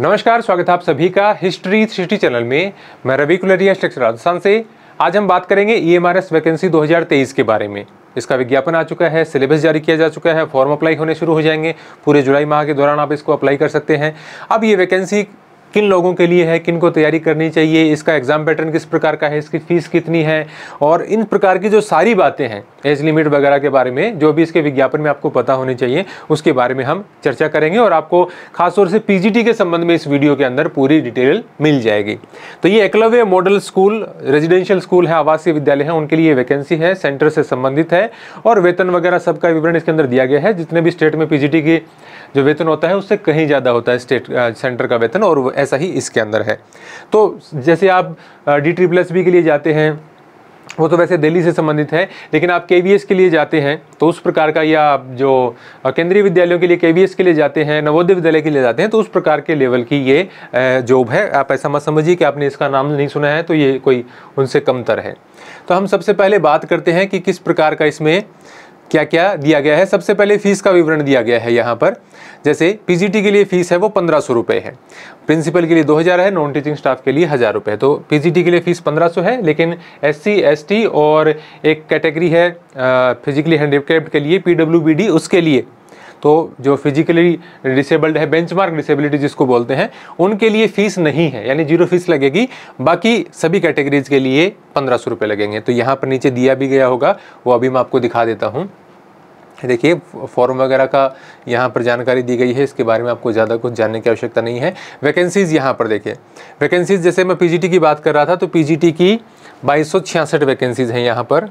नमस्कार स्वागत है आप सभी का हिस्ट्री सिटी चैनल में मैं रवि कुलरिया स्ट्रक्चर राजस्थान से आज हम बात करेंगे E M R S vacancy 2023 के बारे में इसका विज्ञापन आ चुका है सिलेबस जारी किया जा चुका है फॉर्म अप्लाई होने शुरू हो जाएंगे पूरे जुलाई माह के दौरान आप इसको अप्लाई कर सकते हैं अब ये वैकेंसी किन लोगों के लिए है किन को तैयारी करनी चाहिए इसका एग्ज़ाम पैटर्न किस प्रकार का है इसकी फ़ीस कितनी है और इन प्रकार की जो सारी बातें हैं एज लिमिट वगैरह के बारे में जो भी इसके विज्ञापन में आपको पता होनी चाहिए उसके बारे में हम चर्चा करेंगे और आपको खासतौर से पी के संबंध में इस वीडियो के अंदर पूरी डिटेल मिल जाएगी तो ये Eklavya model school residential school है आवासीय विद्यालय है उनके लिए वैकेंसी है सेंटर से संबंधित है और वेतन वगैरह सबका विवरण इसके अंदर दिया गया है जितने भी स्टेट में पीजीटी की जो वेतन होता है उससे कहीं ज़्यादा होता है स्टेट सेंटर का वेतन और ऐसा ही इसके अंदर है तो जैसे आप डी ट्री प्लस बी के लिए जाते हैं वो तो वैसे दिल्ली से संबंधित है लेकिन आप के के लिए जाते हैं तो उस प्रकार का या आप जो केंद्रीय विद्यालयों के लिए के के लिए जाते हैं नवोदय विद्यालय के लिए जाते हैं तो उस प्रकार के लेवल की ये जॉब है आप ऐसा मत समझिए कि आपने इसका नाम नहीं सुना है तो ये कोई उनसे कमतर है तो हम सबसे पहले बात करते हैं कि किस प्रकार का इसमें क्या क्या दिया गया है सबसे पहले फ़ीस का विवरण दिया गया है यहाँ पर जैसे पीजीटी के लिए फ़ीस है वो पंद्रह सौ रुपये है प्रिंसिपल के लिए दो हज़ार है नॉन टीचिंग स्टाफ के लिए हज़ार रुपये तो पीजीटी के लिए फ़ीस पंद्रह सौ है लेकिन एससी एसटी और एक कैटेगरी है फिजिकली हैंडीकेप्ड के लिए पी उसके लिए तो जो फिजिकली डिसेबल्ड है बेंचमार्क डिसेबिलिटी जिसको बोलते हैं उनके लिए फ़ीस नहीं है यानी जीरो फीस लगेगी बाकी सभी कैटेगरीज के लिए पंद्रह सौ रुपये लगेंगे तो यहाँ पर नीचे दिया भी गया होगा वो अभी मैं आपको दिखा देता हूँ देखिए फॉर्म वगैरह का यहाँ पर जानकारी दी गई है इसके बारे में आपको ज़्यादा कुछ जानने की आवश्यकता नहीं है वैकेंसीज़ यहाँ पर देखिए वैकेंसीज़ जैसे मैं पीजीटी की बात कर रहा था तो पीजीटी की बाईस वैकेंसीज़ हैं यहाँ पर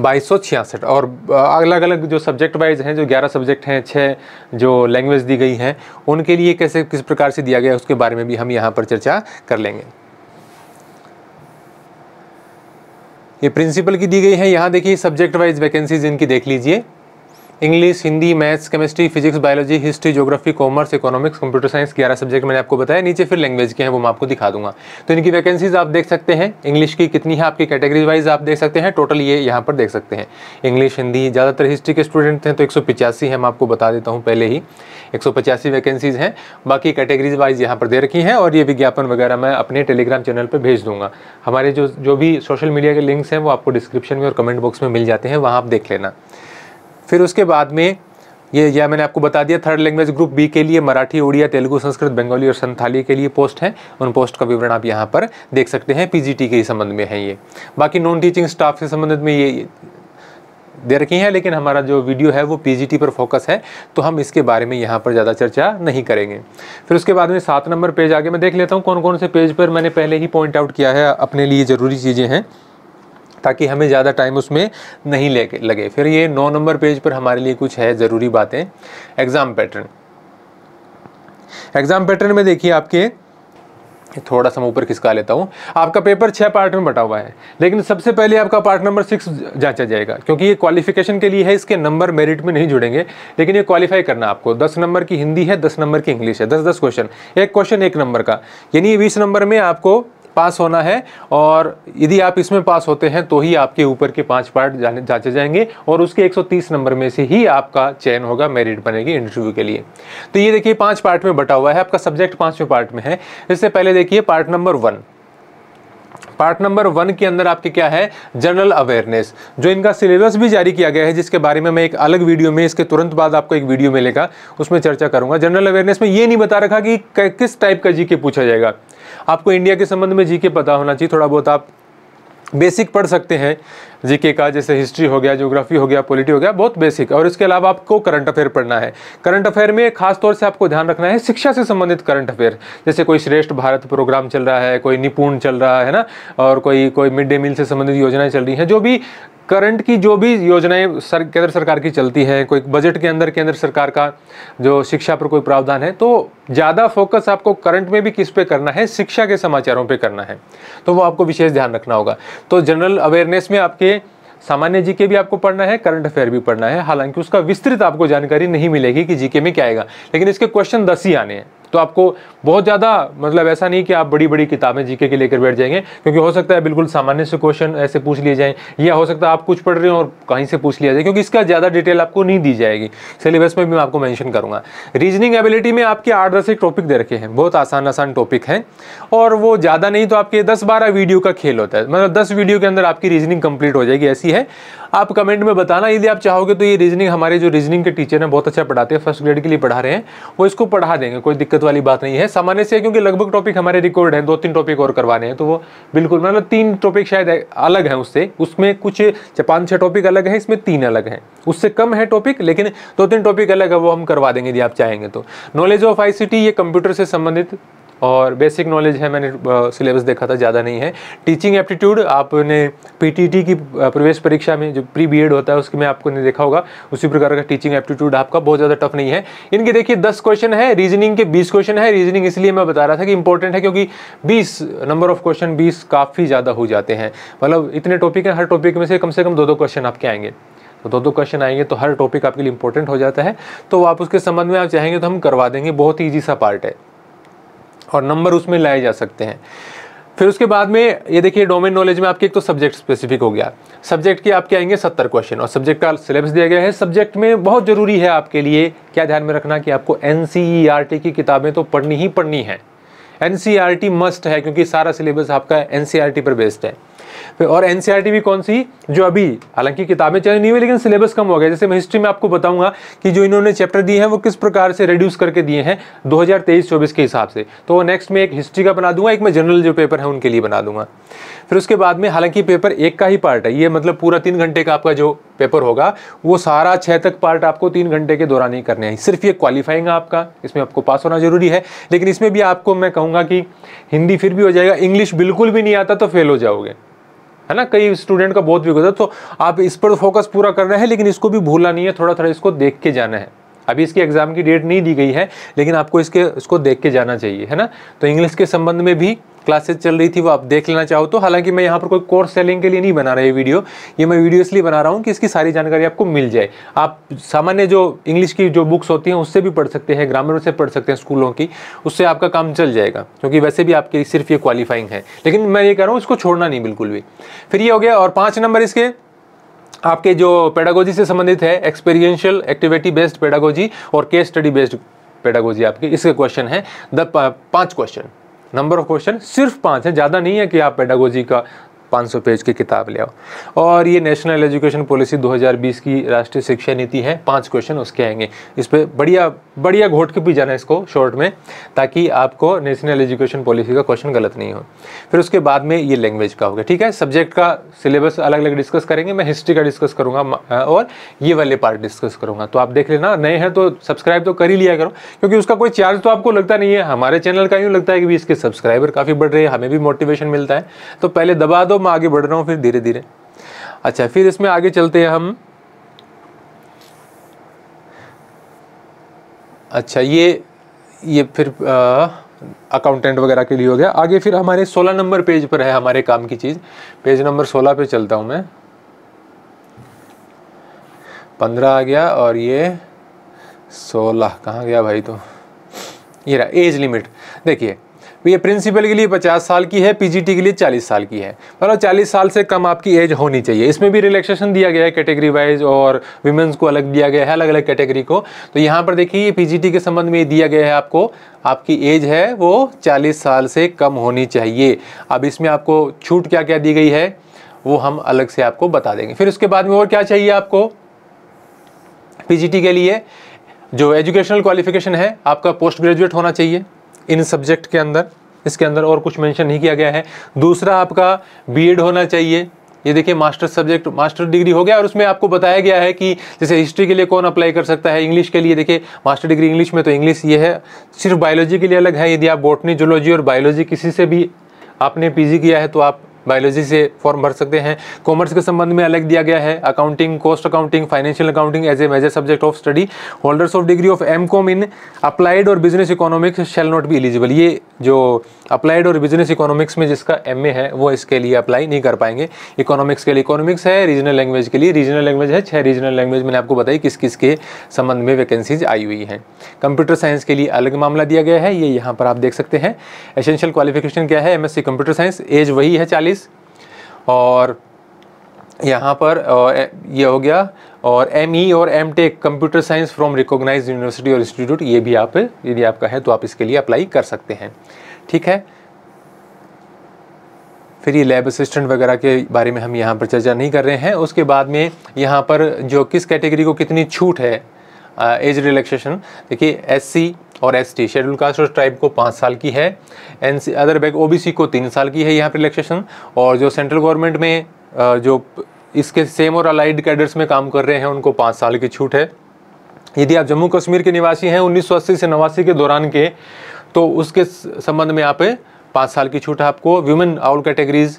बाईस सौ छियासठ और अलग अलग जो सब्जेक्ट वाइज हैं जो ग्यारह सब्जेक्ट हैं छः जो लैंग्वेज दी गई हैं उनके लिए कैसे किस प्रकार से दिया गया है उसके बारे में भी हम यहाँ पर चर्चा कर लेंगे ये प्रिंसिपल की दी गई है यहाँ देखिए सब्जेक्ट वाइज वैकेंसीज इनकी देख लीजिए English Hindi maths chemistry physics biology history geography commerce economics computer science ग्यारह सब्जेक्ट मैंने आपको बताया नीचे फिर लैंग्वेज के हैं वो मैं आपको दिखा दूंगा तो इनकी वैकेंसीज आप देख सकते हैं इंग्लिश की कितनी है आपकी कैटेगरी वाइज आप देख सकते हैं टोटल ये यहाँ पर देख सकते हैं इंग्लिश हिंदी ज़्यादातर हिस्ट्री के स्टूडेंट हैं तो एक है मैं आपको बता देता हूँ पहले ही एक वैकेंसीज़ हैं बाकी कैटेगरीज वाइज यहाँ पर दे रखी हैं और ये विज्ञापन वगैरह मैं अपने टेलीग्राम चैनल पर भेज दूंगा हमारे जो जो भी सोशल मीडिया के लिंक्स हैं वो आपको डिस्क्रिप्शन में और कमेंट बॉक्स में मिल जाते हैं वहाँ आप देख लेना फिर उसके बाद में ये या मैंने आपको बता दिया थर्ड लैंग्वेज ग्रुप बी के लिए मराठी ओडिया तेलुगु संस्कृत बंगाली और संथाली के लिए पोस्ट हैं उन पोस्ट का विवरण आप यहाँ पर देख सकते हैं पीजीटी के संबंध में है ये बाकी नॉन टीचिंग स्टाफ के संबंधित में ये दे रखी हैं लेकिन हमारा जो वीडियो है वो पीजीटी पर फोकस है तो हम इसके बारे में यहाँ पर ज़्यादा चर्चा नहीं करेंगे फिर उसके बाद में सात नंबर पेज आगे मैं देख लेता हूँ कौन कौन से पेज पर मैंने पहले ही पॉइंट आउट किया है अपने लिए ज़रूरी चीज़ें हैं ताकि हमें ज़्यादा टाइम उसमें नहीं लगे फिर ये नौ नंबर पेज पर हमारे लिए कुछ है ज़रूरी बातें एग्ज़ाम पैटर्न एग्ज़ाम पैटर्न में देखिए आपके थोड़ा सा ऊपर खिसका लेता हूँ आपका पेपर छः पार्ट में बटा हुआ है लेकिन सबसे पहले आपका पार्ट नंबर सिक्स जांचा जाएगा क्योंकि ये क्वालिफिकेशन के लिए है इसके नंबर मेरिट में नहीं जुड़ेंगे लेकिन ये क्वालिफाई करना आपको दस नंबर की हिंदी है दस नंबर की इंग्लिश है दस दस क्वेश्चन एक क्वेश्चन एक नंबर का यानी बीस नंबर में आपको पास होना है और यदि आप इसमें पास होते हैं तो ही आपके ऊपर के पाँच पार्ट जांचे जाएंगे और उसके 130 नंबर में से ही आपका चयन होगा मेरिट बनेगी इंटरव्यू के लिए तो ये देखिए पाँच पार्ट में बटा हुआ है आपका सब्जेक्ट पाँचवें पार्ट में है इससे पहले देखिए part number one part number one के अंदर आपके क्या है जनरल अवेयरनेस जो इनका सिलेबस भी जारी किया गया है जिसके बारे में मैं एक अलग वीडियो में इसके तुरंत बाद आपको एक वीडियो मिलेगा उसमें चर्चा करूंगा जनरल अवेयरनेस में ये नहीं बता रखा कि किस टाइप का जीके पूछा जाएगा आपको इंडिया के संबंध में जीके पता होना चाहिए थोड़ा बहुत आप बेसिक पढ़ सकते हैं जीके का जैसे हिस्ट्री हो गया ज्योग्राफी हो गया पॉलिटी हो गया बहुत बेसिक और इसके अलावा आपको करंट अफेयर पढ़ना है करंट अफेयर में खासतौर से आपको ध्यान रखना है शिक्षा से संबंधित करंट अफेयर जैसे कोई श्रेष्ठ भारत प्रोग्राम चल रहा है कोई निपुण चल रहा है ना और कोई कोई मिड डे मील से संबंधित योजनाएं चल रही हैं जो भी करंट की जो भी योजनाएं सर केंद्र सरकार की चलती हैं कोई बजट के अंदर केंद्र सरकार का जो शिक्षा पर कोई प्रावधान है तो ज़्यादा फोकस आपको करंट में भी किस पे करना है शिक्षा के समाचारों पे करना है तो वो आपको विशेष ध्यान रखना होगा तो जनरल अवेयरनेस में आपके सामान्य जीके भी आपको पढ़ना है करंट अफेयर भी पढ़ना है हालांकि उसका विस्तृत आपको जानकारी नहीं मिलेगी कि जीके में क्या आएगा लेकिन इसके क्वेश्चन दस ही आने हैं तो आपको बहुत ज़्यादा मतलब ऐसा नहीं कि आप बड़ी बड़ी किताबें जीके के लेकर बैठ जाएंगे क्योंकि हो सकता है बिल्कुल सामान्य से क्वेश्चन ऐसे पूछ लिए जाएँ या हो सकता है आप कुछ पढ़ रहे हो और कहीं से पूछ लिया जाए क्योंकि इसका ज़्यादा डिटेल आपको नहीं दी जाएगी सिलेबस में भी मैं आपको मैंशन करूँगा रीजनिंग एबिलिटी में आपके आठ दस एक टॉपिक दे रखे हैं बहुत आसान आसान टॉपिक हैं और वो ज़्यादा नहीं तो आपके दस बारह वीडियो का खेल होता है मतलब दस वीडियो के अंदर आपकी रीजनिंग कंप्लीट हो जाएगी ऐसी है आप कमेंट में बताना यदि आप चाहोगे तो ये रीजनिंग हमारे जो रीजनिंग के टीचर हैं बहुत अच्छा पढ़ाते हैं फर्स्ट ग्रेड के लिए पढ़ा रहे हैं वो इसको पढ़ा देंगे कोई दिक्कत वाली बात नहीं है सामान्य से क्योंकि लगभग टॉपिक हमारे रिकॉर्ड हैं दो तीन टॉपिक और करवाने हैं तो वो बिल्कुल मतलब तीन टॉपिक शायद अलग हैं उससे उसमें कुछ पाँच छः टॉपिक अलग हैं इसमें तीन अलग हैं उससे कम है टॉपिक लेकिन दो तीन टॉपिक अलग है वो हम करवा देंगे यदि आप चाहेंगे तो नॉलेज ऑफ आई ये कंप्यूटर से संबंधित और बेसिक नॉलेज है मैंने सिलेबस देखा था ज़्यादा नहीं है टीचिंग एप्टीट्यूड आपने पीटीटी की प्रवेश परीक्षा में जो प्री बीएड होता है उसके में आपको नहीं देखा होगा उसी प्रकार का टीचिंग एप्टीट्यूड आपका बहुत ज़्यादा टफ नहीं है इनके देखिए दस क्वेश्चन है रीजनिंग के बीस क्वेश्चन है रीजनिंग इसलिए मैं बता रहा था कि इंपॉर्टेंट है क्योंकि बीस नंबर ऑफ क्वेश्चन बीस काफ़ी ज़्यादा हो जाते हैं मतलब इतने टॉपिक हैं हर टॉपिक में से कम से कम दो दो क्वेश्चन आपके आएंगे तो दो दो क्वेश्चन आएंगे तो हर टॉपिक आपके लिए इंपॉर्टेंट हो जाता है तो आप उसके संबंध में आप चाहेंगे तो हम करवा देंगे बहुत ईजी सा पार्ट है और नंबर उसमें लाए जा सकते हैं फिर उसके बाद में ये देखिए डोमेन नॉलेज में आपके एक तो सब्जेक्ट स्पेसिफिक हो गया सब्जेक्ट के आपके आएंगे सत्तर क्वेश्चन और सब्जेक्ट का सिलेबस दिया गया है सब्जेक्ट में बहुत ज़रूरी है आपके लिए क्या ध्यान में रखना कि आपको एन e की किताबें तो पढ़नी ही पढ़नी है एन मस्ट है क्योंकि सारा सिलेबस आपका एन e पर बेस्ड है और एनसीईआरटी e भी कौन सी जो अभी हालांकि किताबें चेंज नहीं हुई लेकिन सिलेबस कम हो गया जैसे मैं हिस्ट्री में आपको बताऊंगा कि जो इन्होंने चैप्टर दिए हैं वो किस प्रकार से रिड्यूस करके दिए हैं 2023-24 के हिसाब से तो नेक्स्ट में एक हिस्ट्री का बना दूंगा एक मैं जनरल जो पेपर है उनके लिए बना दूंगा फिर उसके बाद में हालांकि पेपर एक का ही पार्ट है ये मतलब पूरा तीन घंटे का आपका जो पेपर होगा वो सारा छः तक पार्ट आपको तीन घंटे के दौरान ही करने हैं सिर्फ ये क्वालिफाइंग आपका इसमें आपको पास होना जरूरी है लेकिन इसमें भी आपको मैं कहूँगा कि हिंदी फिर भी हो जाएगा इंग्लिश बिल्कुल भी नहीं आता तो फेल हो जाओगे है ना कई स्टूडेंट का बहुत भी होता है तो आप इस पर फोकस पूरा कर रहे हैं लेकिन इसको भी भूला नहीं है थोड़ा थोड़ा इसको देख के जाना है अभी इसकी एग्ज़ाम की डेट नहीं दी गई है लेकिन आपको इसके इसको देख के जाना चाहिए है ना तो इंग्लिश के संबंध में भी क्लासेज चल रही थी वो आप देख लेना चाहो तो हालांकि मैं यहाँ पर कोई कोर्स सेलिंग के लिए नहीं बना रहा ये वीडियो ये मैं वीडियो इसलिए बना रहा हूँ कि इसकी सारी जानकारी आपको मिल जाए आप सामान्य जो इंग्लिश की जो बुक्स होती हैं उससे भी पढ़ सकते हैं ग्रामर से पढ़ सकते हैं स्कूलों की उससे आपका काम चल जाएगा क्योंकि वैसे भी आपकी सिर्फ ये क्वालिफाइंग है लेकिन मैं ये कह रहा हूँ इसको छोड़ना नहीं बिल्कुल भी फिर ये हो गया और पाँच नंबर इसके आपके जो पेडागोजी से संबंधित है एक्सपीरियंशियल एक्टिविटी बेस्ड पेडागोजी और केस स्टडी बेस्ड पेडागोजी आपके इसके क्वेश्चन है द पाँच क्वेश्चन नंबर ऑफ क्वेश्चन सिर्फ पांच है ज़्यादा नहीं है कि आप पेडागोजी का 500 पेज की किताब ले आओ और ये नेशनल एजुकेशन पॉलिसी 2020 की राष्ट्रीय शिक्षा नीति है पांच क्वेश्चन उसके आएंगे इस पर बढ़िया बढ़िया घोट के भी जाना इसको शॉर्ट में ताकि आपको नेशनल एजुकेशन पॉलिसी का क्वेश्चन गलत नहीं हो फिर उसके बाद में ये लैंग्वेज का होगा ठीक है सब्जेक्ट का सिलेबस अलग अलग डिस्कस करेंगे मैं हिस्ट्री का डिस्कस करूँगा और ये वाले पार्ट डिस्कस करूँगा तो आप देख लेना नए हैं तो सब्सक्राइब तो कर ही लिया करो क्योंकि उसका कोई चार्ज तो आपको लगता नहीं है हमारे चैनल का यूँ लगता है कि भी इसके सब्सक्राइबर काफ़ी बढ़ रहे हैं हमें भी मोटिवेशन मिलता है तो पहले दबा दो मैं आगे बढ़ रहा हूँ फिर धीरे धीरे अच्छा फिर इसमें आगे चलते हैं हम अच्छा ये ये फिर अकाउंटेंट वगैरह के लिए हो गया आगे फिर हमारे 16 नंबर पेज पर है हमारे काम की चीज़ पेज नंबर 16 पे चलता हूँ मैं 15 आ गया और ये 16 कहाँ गया भाई तो ये रहा एज लिमिट देखिए तो ये प्रिंसिपल के लिए 50 साल की है पीजीटी के लिए 40 साल की है मतलब 40 साल से कम आपकी एज होनी चाहिए इसमें भी रिलैक्सेशन दिया गया है कैटेगरी वाइज और वीमेंस को अलग दिया गया है अलग अलग कैटेगरी को तो यहाँ पर देखिए ये पीजीटी के संबंध में दिया गया है आपको आपकी एज है वो चालीस साल से कम होनी चाहिए अब इसमें आपको छूट क्या क्या दी गई है वो हम अलग से आपको बता देंगे फिर उसके बाद में और क्या चाहिए आपको पीजीटी के लिए जो एजुकेशनल क्वालिफिकेशन है आपका पोस्ट ग्रेजुएट होना चाहिए इन सब्जेक्ट के अंदर इसके अंदर और कुछ मेंशन नहीं किया गया है दूसरा आपका बीएड होना चाहिए ये देखिए मास्टर सब्जेक्ट मास्टर डिग्री हो गया और उसमें आपको बताया गया है कि जैसे हिस्ट्री के लिए कौन अप्लाई कर सकता है इंग्लिश के लिए देखिए मास्टर डिग्री इंग्लिश में तो इंग्लिश ये है सिर्फ बायोलॉजी के लिए अलग है यदि आप बॉटनी जोलॉजी और बायोलॉजी किसी से भी आपने पीजी किया है तो आप बायोलॉजी से फॉर्म भर सकते हैं कॉमर्स के संबंध में अलग दिया गया है accounting cost accounting financial accounting as a major subject of study holders of degree of M com in applied और business economics shall not be eligible ये जो अप्लाइड और बिजनेस इकोनॉमिक्स में जिसका एम है वो इसके लिए अप्लाई नहीं कर पाएंगे इकोनॉमिक्स के लिए इकोनॉमिक्स है रीजनल लैंग्वेज के लिए रीजनल लैंग्वेज है छः रीजनल लैंग्वेज मैंने आपको बताई किस किस के संबंध में वैकेंसीज आई हुई हैं कंप्यूटर साइंस के लिए अलग मामला दिया गया है ये यहाँ पर आप देख सकते हैं एसेंशियल क्वालिफिकेशन क्या है एम कंप्यूटर साइंस एज वही है चालीस और यहाँ पर ये हो गया और एम ई e और M tech computer science from recognised university और इंस्टीट्यूट ये भी आप यदि आपका है तो आप इसके लिए अप्लाई कर सकते हैं ठीक है फिर ये लैब असिस्टेंट वगैरह के बारे में हम यहाँ पर चर्चा नहीं कर रहे हैं उसके बाद में यहाँ पर जो किस कैटेगरी को कितनी छूट है एज रिलैक्सेशन देखिए एससी और एसटी शेड्यूल कास्ट और ट्राइब को पाँच साल की है N C other back O को तीन साल की है यहाँ पर रिलैक्सेशन और जो सेंट्रल गवर्नमेंट में जो इसके सेम और अलाइड कैडर्स में काम कर रहे हैं उनको पाँच साल की छूट है यदि आप जम्मू कश्मीर के निवासी हैं 1980 से नवासी के दौरान के तो उसके संबंध में यहाँ पे पाँच साल की छूट है आपको वुमेन ऑल कैटेगरीज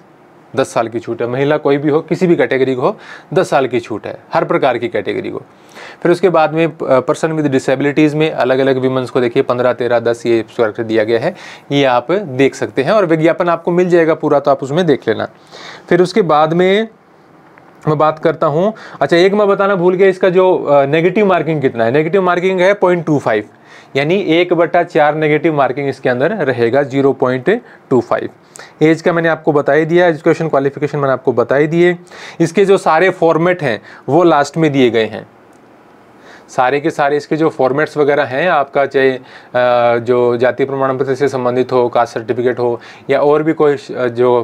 दस साल की छूट है महिला कोई भी हो किसी भी कैटेगरी को हो दस साल की छूट है हर प्रकार की कैटेगरी को फिर उसके बाद में पर्सन विद डिसेबिलिटीज़ में अलग अलग वुमेंस को देखिए पंद्रह तेरह दस ये स्वर्ग दिया गया है ये आप देख सकते हैं और विज्ञापन आपको मिल जाएगा पूरा तो आप उसमें देख लेना फिर उसके बाद में मैं बात करता हूँ अच्छा एक मैं बताना भूल गया इसका जो नेगेटिव मार्किंग कितना है नेगेटिव मार्किंग है पॉइंट टू फाइव यानी एक बटा चार नेगेटिव मार्किंग इसके अंदर रहेगा zero point two five age का मैंने आपको बताई दिया एजुकेशन क्वालिफिकेशन मैंने आपको बताई दिए इसके जो सारे फॉर्मेट हैं वो लास्ट में दिए गए हैं सारे के सारे इसके जो फॉर्मेट्स वगैरह हैं आपका चाहे जो जाति प्रमाण पत्र से संबंधित हो कास्ट सर्टिफिकेट हो या और भी कोई जो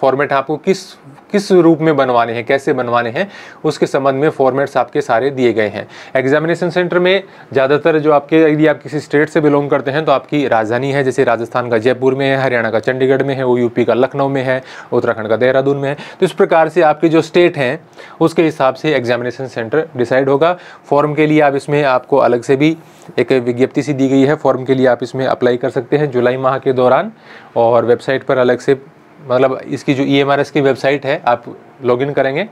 फॉर्मेट है आपको किस किस रूप में बनवाने हैं कैसे बनवाने हैं उसके संबंध में फॉर्मेट्स आपके सारे दिए गए हैं एग्जामिनेशन सेंटर में ज़्यादातर जो आपके यदि आप किसी स्टेट से बिलोंग करते हैं तो आपकी राजधानी है जैसे राजस्थान का जयपुर में है हरियाणा का चंडीगढ़ में है वो यूपी का लखनऊ में है उत्तराखंड का देहरादून में है तो इस प्रकार से आपके जो स्टेट हैं उसके हिसाब से एग्जामिनेशन सेंटर डिसाइड होगा फॉर्म के लिए आप इसमें आपको अलग से भी एक विज्ञप्ति सी दी गई है फॉर्म के लिए आप इसमें अप्लाई कर सकते हैं जुलाई माह के दौरान और वेबसाइट पर अलग से मतलब इसकी जो ई e की वेबसाइट है आप लॉगिन करेंगे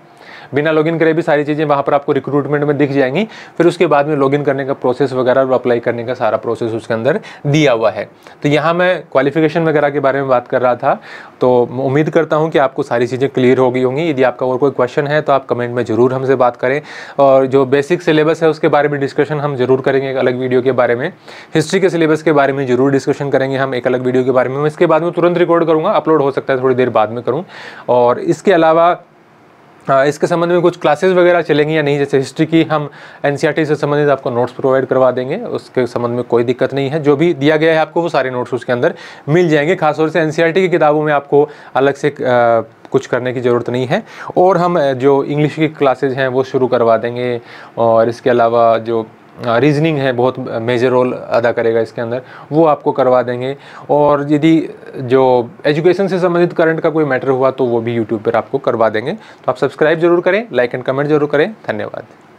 बिना लॉगिन करे भी सारी चीज़ें वहाँ पर आपको रिक्रूटमेंट में दिख जाएंगी फिर उसके बाद में लॉगिन करने का प्रोसेस वगैरह और अप्लाई करने का सारा प्रोसेस उसके अंदर दिया हुआ है तो यहाँ मैं क्वालिफिकेशन वगैरह के बारे में बात कर रहा था तो उम्मीद करता हूँ कि आपको सारी चीज़ें क्लियर हो गई होंगी यदि आपका और कोई क्वेश्चन है तो आप कमेंट में ज़रूर हमसे बात करें और जो बेसिक सिलेबस है उसके बारे में डिस्कशन हम जरूर करेंगे एक अलग वीडियो के बारे में हिस्ट्री के सिलेबस के बारे में जरूर डिस्कशन करेंगे हम एक अलग वीडियो के बारे में इसके बाद में तुरंत रिकॉर्ड करूँगा अपलोड हो सकता है थोड़ी देर बाद में करूँ और इसके अलावा हाँ, इसके संबंध में कुछ क्लासेस वगैरह चलेंगी या नहीं जैसे हिस्ट्री की हम एन e से संबंधित आपको नोट्स प्रोवाइड करवा देंगे उसके संबंध में कोई दिक्कत नहीं है जो भी दिया गया है आपको वो सारे नोट्स उसके अंदर मिल जाएंगे खासतौर से एन e की किताबों में आपको अलग से कुछ करने की ज़रूरत नहीं है और हम जो इंग्लिश की क्लासेज हैं वो शुरू करवा देंगे और इसके अलावा जो रीजनिंग है बहुत मेजर रोल अदा करेगा इसके अंदर वो आपको करवा देंगे और यदि जो एजुकेशन से संबंधित करंट का कोई मैटर हुआ तो वो भी यूट्यूब पर आपको करवा देंगे तो आप सब्सक्राइब जरूर करें लाइक एंड कमेंट जरूर करें धन्यवाद